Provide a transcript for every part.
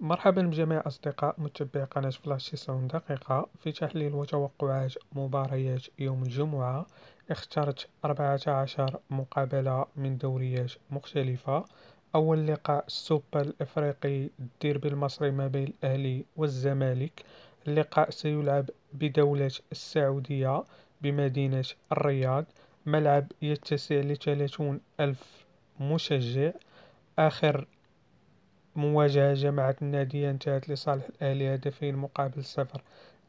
مرحبا بجميع أصدقاء متبعي قناة فلاش 90 دقيقة في تحليل وتوقعات مباريات يوم الجمعة اخترت 14 مقابلة من دوريات مختلفة أول لقاء السوبر الإفريقي الديربي المصري ما بين الأهلي والزمالك اللقاء سيلعب بدولة السعودية بمدينة الرياض ملعب يتسع لثلاثون ألف مشجع آخر مواجهة جمعت الناديين انتهت لصالح الأهلي هدفين مقابل صفر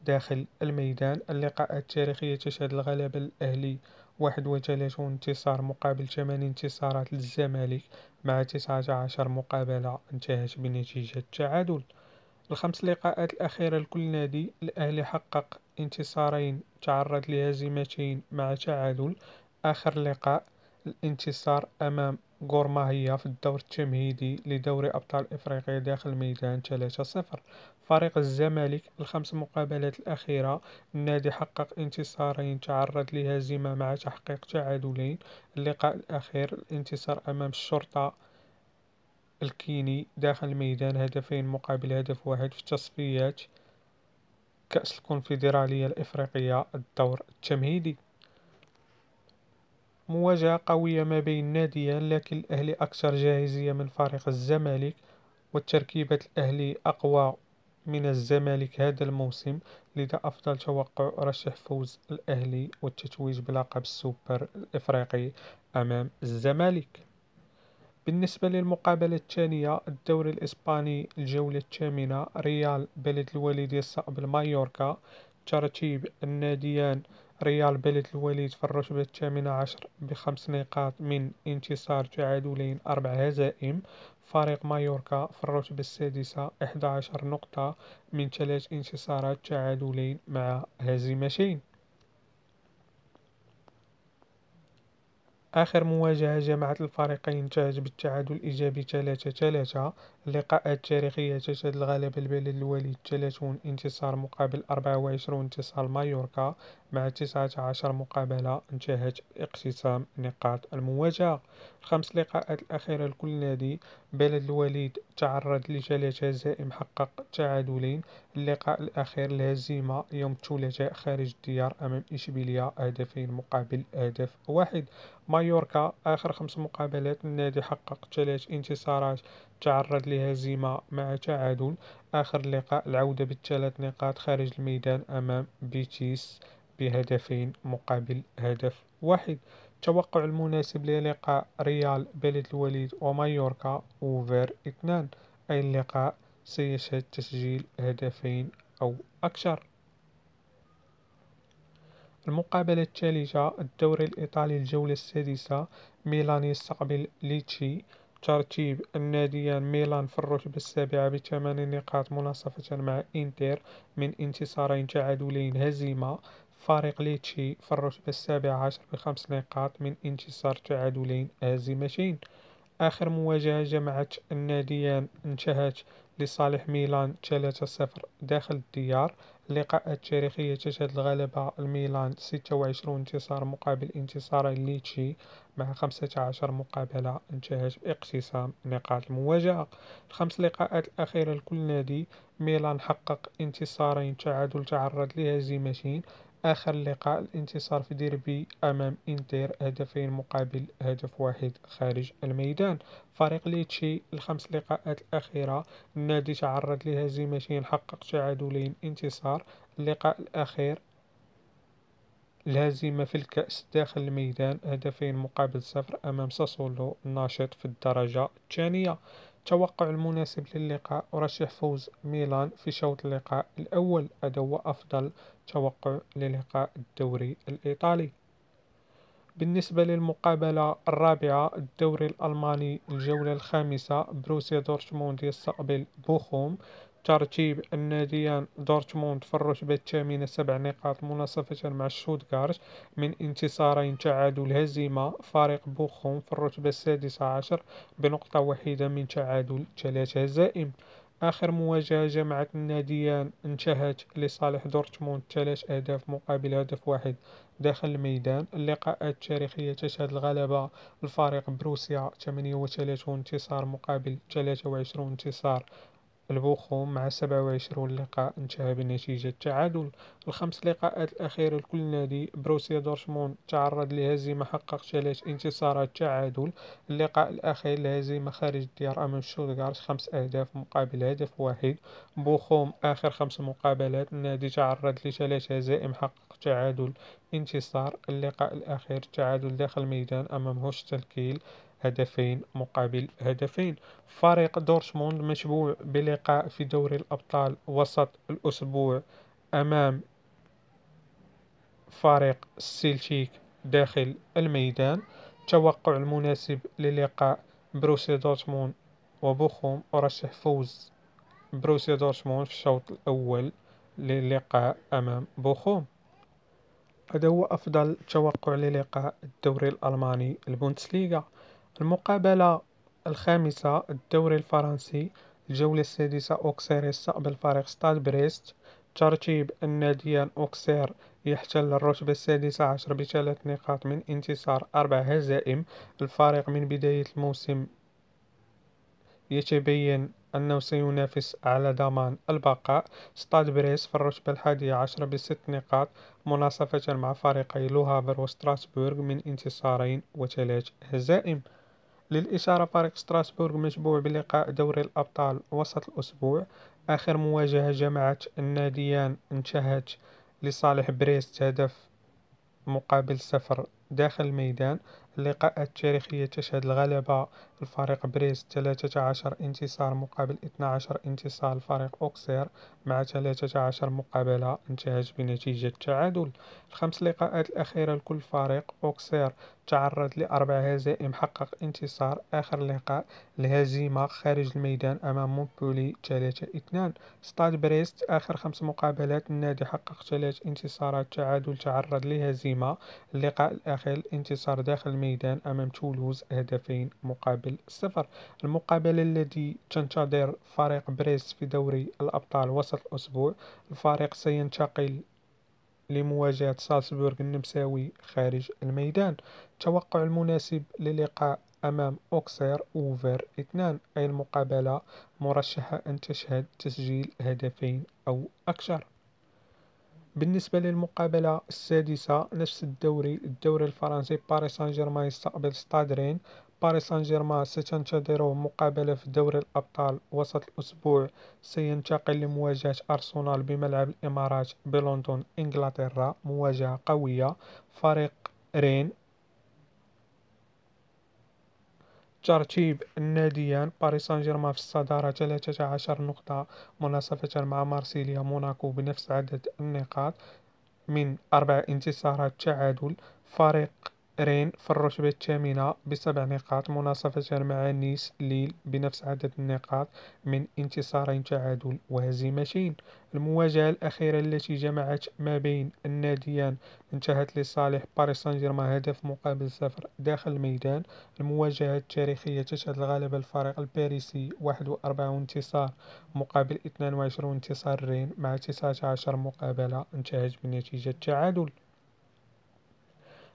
داخل الميدان اللقاء التاريخي تشهد الغلبة الأهلي 31 انتصار مقابل 8 انتصارات للزمالك مع 19 مقابلة انتهت بنتيجة تعادل الخمس لقاءات الأخيرة لكل نادي الأهلي حقق انتصارين تعرض لهزيمتين مع تعادل آخر لقاء الانتصار أمام هي في الدور التمهيدي لدوري أبطال إفريقيا داخل ميدان 3-0 فريق الزمالك الخمس مقابلات الأخيرة النادي حقق انتصارين تعرض لهزيمة مع تحقيق تعادلين اللقاء الأخير الانتصار أمام الشرطة الكيني داخل الميدان هدفين مقابل هدف واحد في تصفيات كأس الكونفدرالية الإفريقية الدور التمهيدي مواجهة قوية ما بين ناديان لكن الأهلي أكثر جاهزية من فريق الزمالك والتركيبة الأهلي أقوى من الزمالك هذا الموسم لذا أفضل توقع رشح فوز الأهلي والتتويج بلقب السوبر الإفريقي أمام الزمالك بالنسبة للمقابلة الثانية الدوري الإسباني الجولة الثامنة ريال بلد الوالد يصعب المايوركا ترتيب الناديان ريال بلد الوليد في الرتبة الثامنة عشر بخمس نقاط من انتصار تعادلين أربع هزائم فريق مايوركا في الرتبة السادسة عشر نقطة من ثلاث انتصارات تعادلين مع هزيمتين آخر مواجهة جمعت الفريقين انتهت بالتعادل الإيجابي ثلاثة ثلاثة اللقاءات التاريخية تشهد الغالب البلد الوليد 30 انتصار مقابل 24 انتصار مايوركا مع 19 مقابلة انتهت باقتسام نقاط المواجهة الخمس لقاءات الأخيرة لكل نادي بلد الوليد تعرض لجلج هزائم حقق تعادلين اللقاء الأخير الهزيمة يوم الثلاثاء خارج الديار أمام إشبيلية هدفين مقابل هدف واحد مايوركا آخر خمس مقابلات النادي حقق ثلاث انتصارات تعرض لهزيمة مع تعادل آخر لقاء العودة بالثلاث نقاط خارج الميدان أمام بيتيس بهدفين مقابل هدف واحد التوقع المناسب للقاء ريال بلد الوليد ومايوركا أوفر اثنان أي اللقاء سيشهد تسجيل هدفين أو أكثر المقابلة الثالثة الدوري الإيطالي الجولة السادسة ميلان يستقبل ليتشي ترتيب الناديان ميلان في الرتبة السابعة بثمان نقاط مناصفة مع إنتر من انتصارين تعادلين هزيمة فريق ليتشي في الرتبة السابعة عشر بخمس نقاط من انتصار تعادلين هزيمتين آخر مواجهة جمعت الناديان انتهت لصالح ميلان 3-0 داخل الديار اللقاءات التاريخية تشهد الغلبة الميلان 26 انتصار مقابل انتصار ليتشي مع 15 مقابلة انتهت باقتسام نقاط المواجهة الخمس لقاءات الأخيرة لكل نادي ميلان حقق انتصارين تعادل تعرض لهزيمتين آخر لقاء الانتصار في ديربي أمام إنتير هدفين مقابل هدف واحد خارج الميدان فريق ليتشي الخمس لقاءات الأخيرة النادي تعرض لهزيمتين حقق تعادلين انتصار اللقاء الأخير الهزيمة في الكأس داخل الميدان هدفين مقابل صفر أمام ساسولو الناشط في الدرجة الثانية توقع المناسب للقاء أرشح فوز ميلان في شوط اللقاء الأول هذا هو أفضل توقع للقاء الدوري الإيطالي بالنسبة للمقابلة الرابعة الدوري الألماني الجولة الخامسة بروسيا دورتموند يستقبل بوخوم ترتيب الناديان دورتموند فرش بالثامنة سبع نقاط مناصفة مع شتوتغارت من انتصارين تعادل هزيمة فريق بوخوم في الرتبة السادسة عشر بنقطة واحدة من تعادل ثلاثة هزائم آخر مواجهة جمعت الناديان انتهت لصالح دورتموند ثلاث أهداف مقابل هدف واحد داخل الميدان اللقاءات التاريخية تشهد الغلبة الفريق بروسيا 38 انتصار مقابل 23 انتصار البوخوم مع 27 لقاء انتهى بنتيجة تعادل الخمس لقاءات الأخيرة لكل نادي بروسيا دورتموند تعرض لهزيمة حقق ثلاث انتصارات تعادل اللقاء الأخير لهزيمة خارج الديار أمام شوتغارت خمس أهداف مقابل هدف واحد بوخوم آخر خمس مقابلات النادي تعرض لثلاث هزائم حقق تعادل انتصار اللقاء الأخير تعادل داخل ميدان أمام كيل هدفين مقابل هدفين فريق دورتموند مشبوع بلقاء في دوري الأبطال وسط الأسبوع أمام فريق السلتيك داخل الميدان التوقع المناسب للقاء بروسيا دورتموند وبوخوم أرشح فوز بروسيا دورتموند في الشوط الأول للقاء أمام بوخوم هذا هو أفضل توقع للقاء الدوري الألماني البوندسليغا المقابلة الخامسة الدوري الفرنسي الجولة السادسة أوكسير يستقبل فريق ستاد بريست ترتيب الناديان أوكسير يحتل الرتبة السادسة عشر بثلاث نقاط من انتصار أربع هزائم الفريق من بداية الموسم يتبين أنه سينافس على ضمان البقاء ستاد بريس في الرتبة الحادية عشر بست نقاط مناصفة مع فريقي لوهافر وستراسبورغ من انتصارين وثلاث هزائم للإشارة فريق ستراسبورغ مشبوع بلقاء دوري الأبطال وسط الأسبوع آخر مواجهة جمعت الناديان انتهت لصالح بريست هدف مقابل صفر داخل الميدان اللقاءات التاريخية تشهد الغلبة الفريق بريست 13 انتصار مقابل 12 انتصار الفريق أوكسير مع 13 مقابلة انتهت بنتيجة تعادل الخمس لقاءات الأخيرة لكل فريق أوكسير تعرض لأربع هزائم حقق انتصار آخر لقاء الهزيمة خارج الميدان أمام مونبولي 3-2 ستاد بريست آخر خمس مقابلات النادي حقق ثلاث انتصارات تعادل تعرض لهزيمة اللقاء الأخير انتصار داخل الميدان الميدان أمام تولوز هدفين مقابل صفر المقابلة التي تنتظر فريق بريس في دوري الأبطال وسط الأسبوع الفريق سينتقل لمواجهة سالسبورغ النمساوي خارج الميدان التوقع المناسب للقاء أمام أوكسير أوفر اثنان أي المقابلة مرشحة أن تشهد تسجيل هدفين أو أكثر بالنسبة للمقابلة السادسة نفس الدوري الدوري الفرنسي باريس سان جيرمان يستقبل ستاد رين باريس سان جيرمان ستنتظره مقابلة في دوري الأبطال وسط الأسبوع سينتقل لمواجهة أرسنال بملعب الإمارات بلندن إنجلترا مواجهة قوية فريق رين ترتيب الناديان باريس سان جيرمان في الصدارة 13 نقطة مناصفة مع مارسيليا موناكو بنفس عدد النقاط من أربع انتصارات تعادل فريق رين فروا الثامنة بسبع نقاط مناصفة مع نيس ليل بنفس عدد النقاط من انتصارين تعادل وهزيمتين المواجهة الأخيرة التي جمعت ما بين الناديان انتهت لصالح باريس سان جيرمان هدف مقابل صفر داخل الميدان المواجهة التاريخية تشهد الغالب الفريق الباريسي 41 انتصار مقابل 22 انتصار رين مع 19 مقابلة انتهت بنتيجة تعادل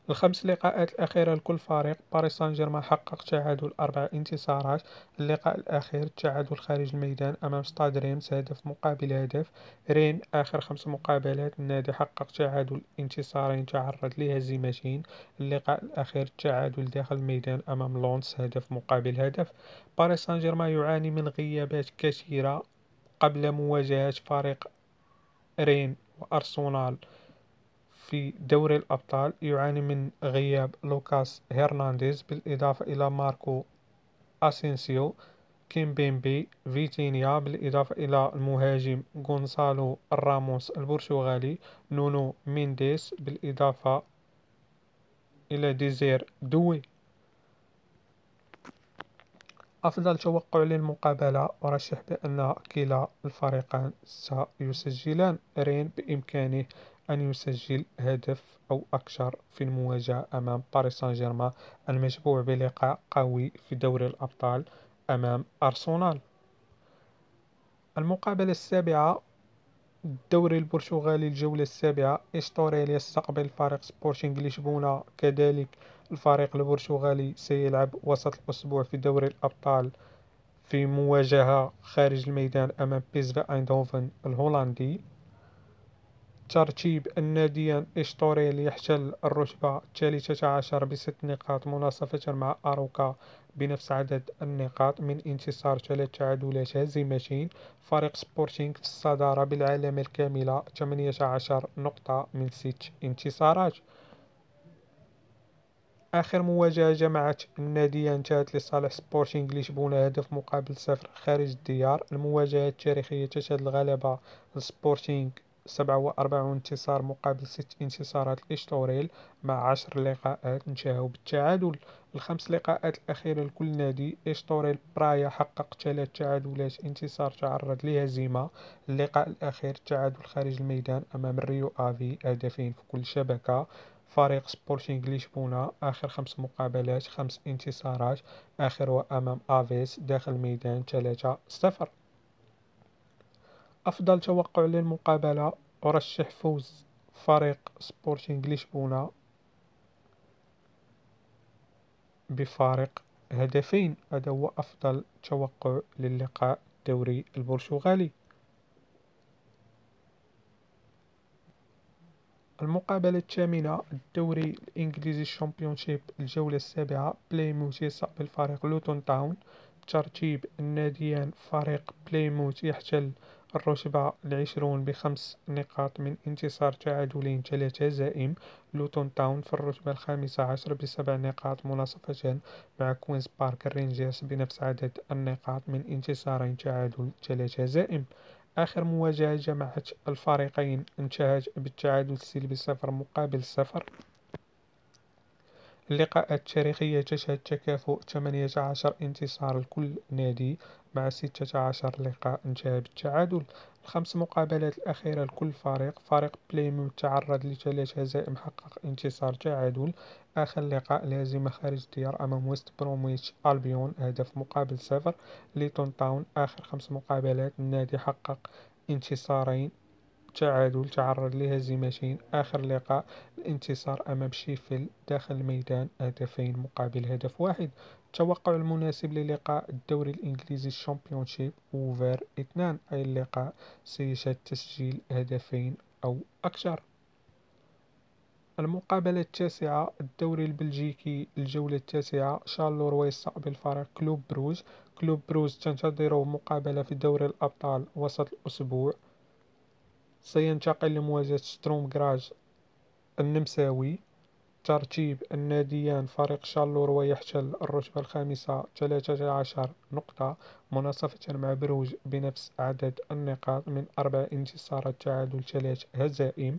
الخمس لقاءات الأخيرة لكل فريق باريس سان جيرمان حقق تعادل أربع انتصارات اللقاء الأخير تعادل خارج الميدان أمام ستاد ريمس هدف مقابل هدف رين آخر خمس مقابلات النادي حقق تعادل انتصارين تعرض لهزيمتين اللقاء الأخير تعادل داخل الميدان أمام لونس هدف مقابل هدف باريس سان جيرمان يعاني من غيابات كثيرة قبل مواجهة فريق رين وأرسنال في دوري الأبطال يعاني من غياب لوكاس هرنانديز بالإضافة إلى ماركو أسينسيو كيمبينبي فيتينيا بالإضافة إلى المهاجم غونسالو راموس البرتغالي نونو مينديس بالإضافة إلى ديزير دوي أفضل توقع للمقابلة ورشح بأن كلا الفريقان سيسجلان رين بإمكانه أن يسجل هدف أو أكثر في المواجهة أمام باريس سان جيرمان المشبوع بلقاء قوي في دوري الأبطال أمام أرسنال المقابلة السابعة الدوري البرتغالي الجولة السابعة إستوريال يستقبل فريق سبورتينغ لشبونة كذلك الفريق البرتغالي سيلعب وسط الأسبوع في دوري الأبطال في مواجهة خارج الميدان أمام بيزفا أيندهوفن الهولندي ترتيب الناديان اشطوري ليحتل الرتبة الثالثة عشر بست نقاط مناصفة مع أروكا بنفس عدد النقاط من انتصار ثلاث تعادلات هزيمتين فريق سبورتينغ في الصدارة بالعلامة الكاملة 18 نقطة من ست انتصارات آخر مواجهة جمعت الناديان انتهت لصالح سبورتينغ لشبونة هدف مقابل صفر خارج الديار المواجهة التاريخية تشهد الغلبة لسبورتينغ 47 انتصار مقابل 6 انتصارات لإشتوريل مع 10 لقاءات انتهوا بالتعادل الخمس لقاءات الأخيرة لكل نادي إشتوريل برايا حقق ثلاث تعادلات انتصار تعرض لهزيمة اللقاء الأخير تعادل خارج الميدان أمام الريو آفي هدفين في كل شبكة فريق سبورتينغ لشبونة آخر خمس مقابلات خمس انتصارات آخر وأمام آفيس داخل الميدان ثلاثة صفر أفضل توقع للمقابلة أرشح فوز فريق سبورتينغ لشبونة بفارق هدفين هذا هو أفضل توقع للقاء الدوري البرتغالي المقابلة الثامنة الدوري الإنجليزي الشامبيونشيب الجولة السابعة بلايموث يصعب الفريق لوتون تاون ترتيب الناديان فريق بلايموث يحتل الرشبة العشرون بخمس نقاط من انتصار تعادلين ثلاثة زائم لوتون تاون في الرتبة الخامسة عشر بسبع نقاط مناصفة مع كوينز بارك الرينجرز بنفس عدد النقاط من انتصارين تعادل ثلاثة زائم آخر مواجهة جمعت الفريقين انتهت بالتعادل السلبي صفر مقابل صفر اللقاءات التاريخية تشهد تكافؤ 18 انتصار لكل نادي مع 16 لقاء انتهى بالتعادل الخمس مقابلات الأخيرة لكل فريق فريق بليمو تعرض لثلاث هزائم حقق انتصار تعادل آخر لقاء لازم خارج الديار أمام ويست برومويتش ألبيون هدف مقابل صفر ليتون تاون آخر خمس مقابلات النادي حقق انتصارين التعادل تعرض لهزيمتين آخر لقاء الانتصار أمام شيفيل داخل الميدان هدفين مقابل هدف واحد التوقع المناسب للقاء الدوري الإنجليزي الشامبيونشيب أوفر اثنان أي اللقاء سيشهد تسجيل هدفين أو أكثر المقابلة التاسعة الدوري البلجيكي الجولة التاسعة شارلو يستقبل فريق كلوب بروج كلوب بروز تنتظره مقابلة في دوري الأبطال وسط الأسبوع سينتقل لمواجهة ستروم غراج النمساوي ترتيب الناديان فريق شالور يحتل الرتبة الخامسة عشر نقطة مناصفة مع بروج بنفس عدد النقاط من أربع انتصارات تعادل ثلاث هزائم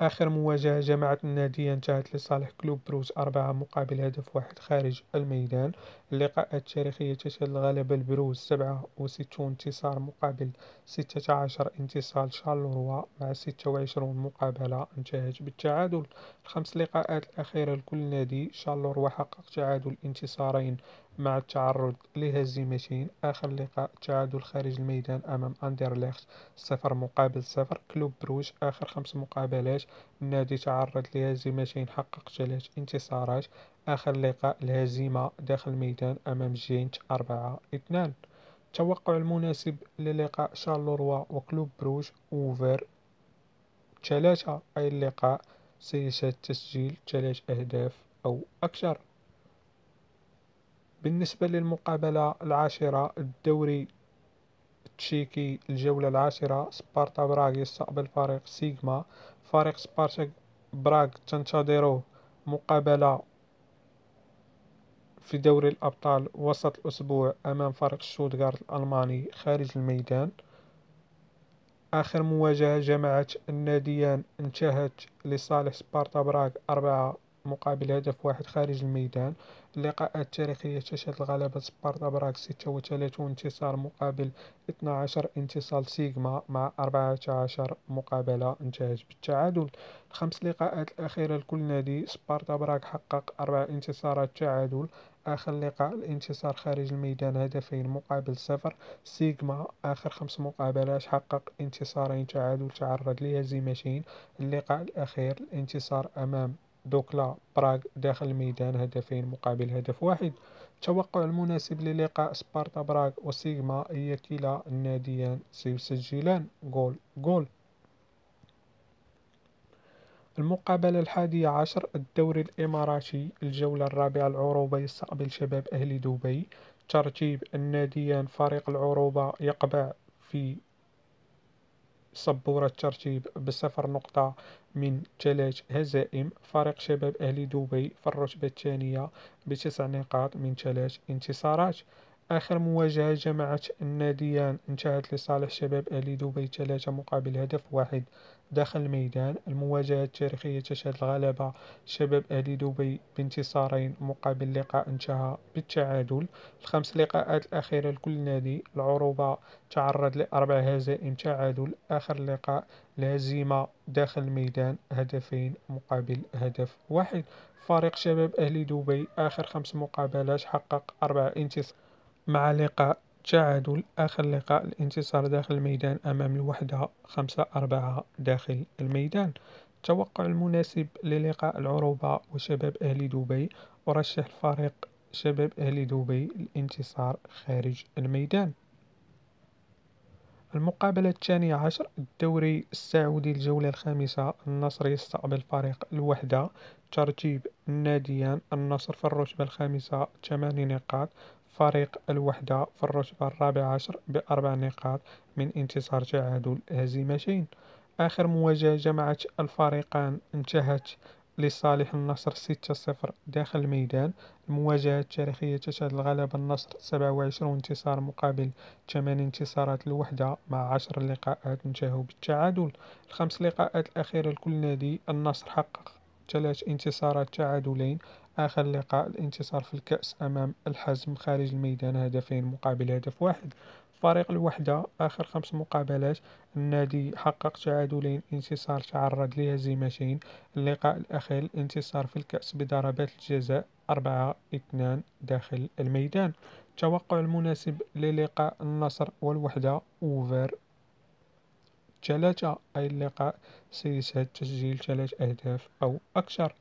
آخر مواجهة جمعت الناديان انتهت لصالح كلوب بروج أربعة مقابل هدف واحد خارج الميدان اللقاءات التاريخية تشهد الغلبة البروز 67 انتصار مقابل 16 انتصال شارلوروا مع 26 مقابلة انتهت بالتعادل الخمس لقاءات الأخيرة لكل نادي شارلوروا حقق تعادل انتصارين مع التعرض لهزيمتين آخر لقاء تعادل خارج الميدان أمام أندرليخت صفر مقابل صفر كلوب بروش آخر خمس مقابلات النادي تعرض لهزيمتين حقق ثلاث انتصارات آخر لقاء الهزيمة داخل الميدان أمام جينت أربعة اثنان التوقع المناسب للقاء شارلوروا وكلوب بروج أوفر ثلاثة أي اللقاء سيشهد تسجيل ثلاث أهداف أو أكثر بالنسبة للمقابلة العاشرة الدوري التشيكي الجولة العاشرة سبارتا براغي يستقبل فريق سيغما فريق سبارتاك براغ تنتظره مقابلة في دوري الأبطال وسط الأسبوع أمام فريق شوتغارت الألماني خارج الميدان آخر مواجهة جمعت الناديان انتهت لصالح سبارتا براغ أربعة مقابل هدف واحد خارج الميدان اللقاءات التاريخية تشهد غلبة سبارتا براغ 36 انتصار مقابل 12 انتصار سيغما مع 14 مقابلة انتهت بالتعادل الخمس لقاءات الأخيرة لكل نادي سبارتا براغ حقق أربع انتصارات تعادل آخر لقاء الانتصار خارج الميدان هدفين مقابل صفر سيغما آخر خمس مقابلات حقق انتصارين تعادل تعرض لهزيمتين اللقاء الأخير الانتصار أمام دوكلا براغ داخل الميدان هدفين مقابل هدف واحد التوقع المناسب للقاء سبارتا براغ وسيغما هي كلا الناديان سيسجلان جول جول المقابلة الحادية عشر الدوري الإماراتي الجولة الرابعة العروبة يستقبل شباب أهل دبي ترتيب الناديان فريق العروبة يقبع في صبورة الترتيب بصفر نقطة من ثلاث هزائم فريق شباب أهلي دبي في الرتبة الثانية بتسع نقاط من ثلاث انتصارات آخر مواجهة جمعت الناديان انتهت لصالح شباب آل دبي ثلاثة مقابل هدف واحد داخل الميدان المواجهة التاريخية تشهد الغلبة شباب آل دبي بانتصارين مقابل لقاء انتهى بالتعادل الخمس لقاءات الأخيرة لكل نادي العروبة تعرض لأربع هزائم تعادل آخر لقاء الهزيمة داخل الميدان هدفين مقابل هدف واحد فريق شباب أهلي دبي آخر خمس مقابلات حقق أربع انتصار مع لقاء تعادل آخر لقاء الانتصار داخل الميدان أمام الوحدة خمسة أربعة داخل الميدان التوقع المناسب للقاء العروبة وشباب أهل دبي ورشح الفريق شباب أهل دبي الانتصار خارج الميدان المقابلة الثانية عشر الدوري السعودي الجولة الخامسة النصر يستقبل فريق الوحدة ترتيب الناديان النصر في الرتبة الخامسة ثماني نقاط فريق الوحدة في الرتبة الرابعة عشر بأربع نقاط من انتصار تعادل هزيمتين آخر مواجهة جمعت الفريقان انتهت لصالح النصر 6-0 داخل الميدان المواجهة التاريخية تشهد الغلبة النصر 27 انتصار مقابل 8 انتصارات الوحدة مع 10 لقاءات انتهوا بالتعادل الخمس لقاءات الأخيرة لكل نادي النصر حقق ثلاث انتصارات تعادلين آخر لقاء الانتصار في الكأس أمام الحزم خارج الميدان هدفين مقابل هدف واحد فريق الوحدة آخر خمس مقابلات النادي حقق تعادلين انتصار تعرض لهزيمتين اللقاء الأخير الانتصار في الكأس بضربات الجزاء أربعة اثنان داخل الميدان التوقع المناسب للقاء النصر والوحدة أوفر ثلاثة أي اللقاء سيشهد تسجيل ثلاث أهداف أو أكثر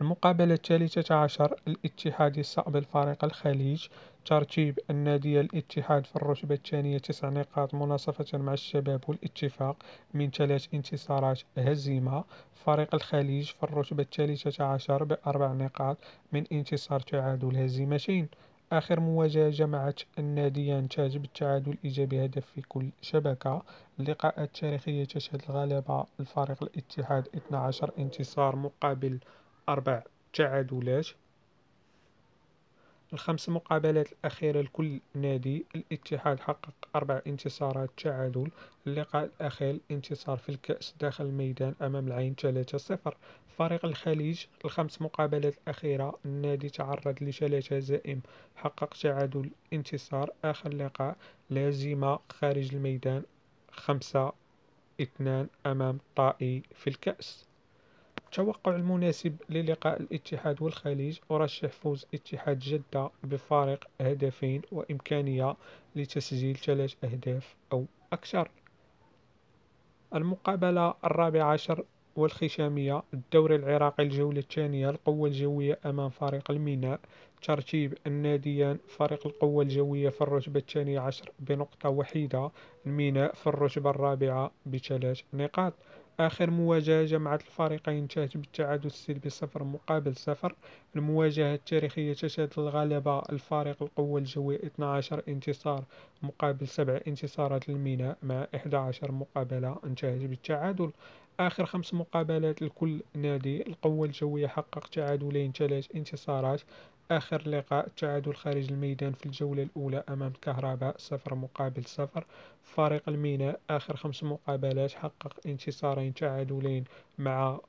المقابلة الثالثة عشر الاتحاد يستقبل فريق الخليج ترتيب النادي الاتحاد في الرتبة الثانية تسع نقاط مناصفة مع الشباب والاتفاق من ثلاث انتصارات هزيمة فريق الخليج في الرتبة الثالثة عشر بأربع نقاط من انتصار تعادل هزيمتين آخر مواجهة جمعت الناديان تاج بالتعادل إيجابي هدف في كل شبكة اللقاءات التاريخية تشهد الغلبة الفريق الاتحاد 12 انتصار مقابل أربع تعادلات الخمس مقابلات الأخيرة لكل نادي الاتحاد حقق أربع انتصارات تعادل اللقاء الأخير انتصار في الكأس داخل الميدان أمام العين 3-0 فريق الخليج الخمس مقابلات الأخيرة النادي تعرض لثلاثة هزائم حقق تعادل انتصار آخر لقاء لازمة خارج الميدان خمسة اثنان أمام طائي في الكأس التوقع المناسب للقاء الاتحاد والخليج أرشح فوز اتحاد جدة بفارق هدفين وإمكانية لتسجيل ثلاث أهداف أو أكثر المقابلة الرابعة عشر والخشامية الدوري العراقي الجولة الثانية القوة الجوية أمام فريق الميناء ترتيب الناديان فريق القوة الجوية في الرتبة الثانية عشر بنقطة وحيدة الميناء في الرتبة الرابعة بثلاث نقاط آخر مواجهة جمعت الفريقين انتهت بالتعادل السلبي صفر مقابل صفر المواجهة التاريخية تشهد الغلبة الفريق القوة الجوية 12 انتصار مقابل سبع انتصارات للميناء مع 11 مقابلة انتهت بالتعادل آخر خمس مقابلات لكل نادي القوة الجوية حقق تعادلين ثلاث انتصارات آخر لقاء تعادل خارج الميدان في الجولة الأولى أمام الكهرباء صفر مقابل صفر فريق الميناء آخر خمس مقابلات حقق انتصارين تعادلين مع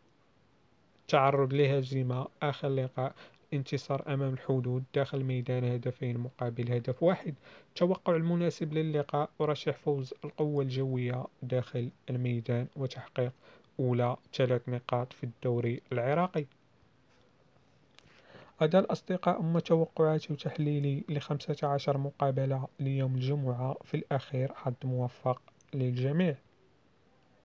تعرض لهزيمة آخر لقاء انتصار أمام الحدود داخل الميدان هدفين مقابل هدف واحد توقع المناسب للقاء أرشح فوز القوة الجوية داخل الميدان وتحقيق أولى ثلاث نقاط في الدوري العراقي غدا الأصدقاء توقعات وتحليلي لخمسة عشر مقابلة ليوم الجمعة في الأخير حظ موفق للجميع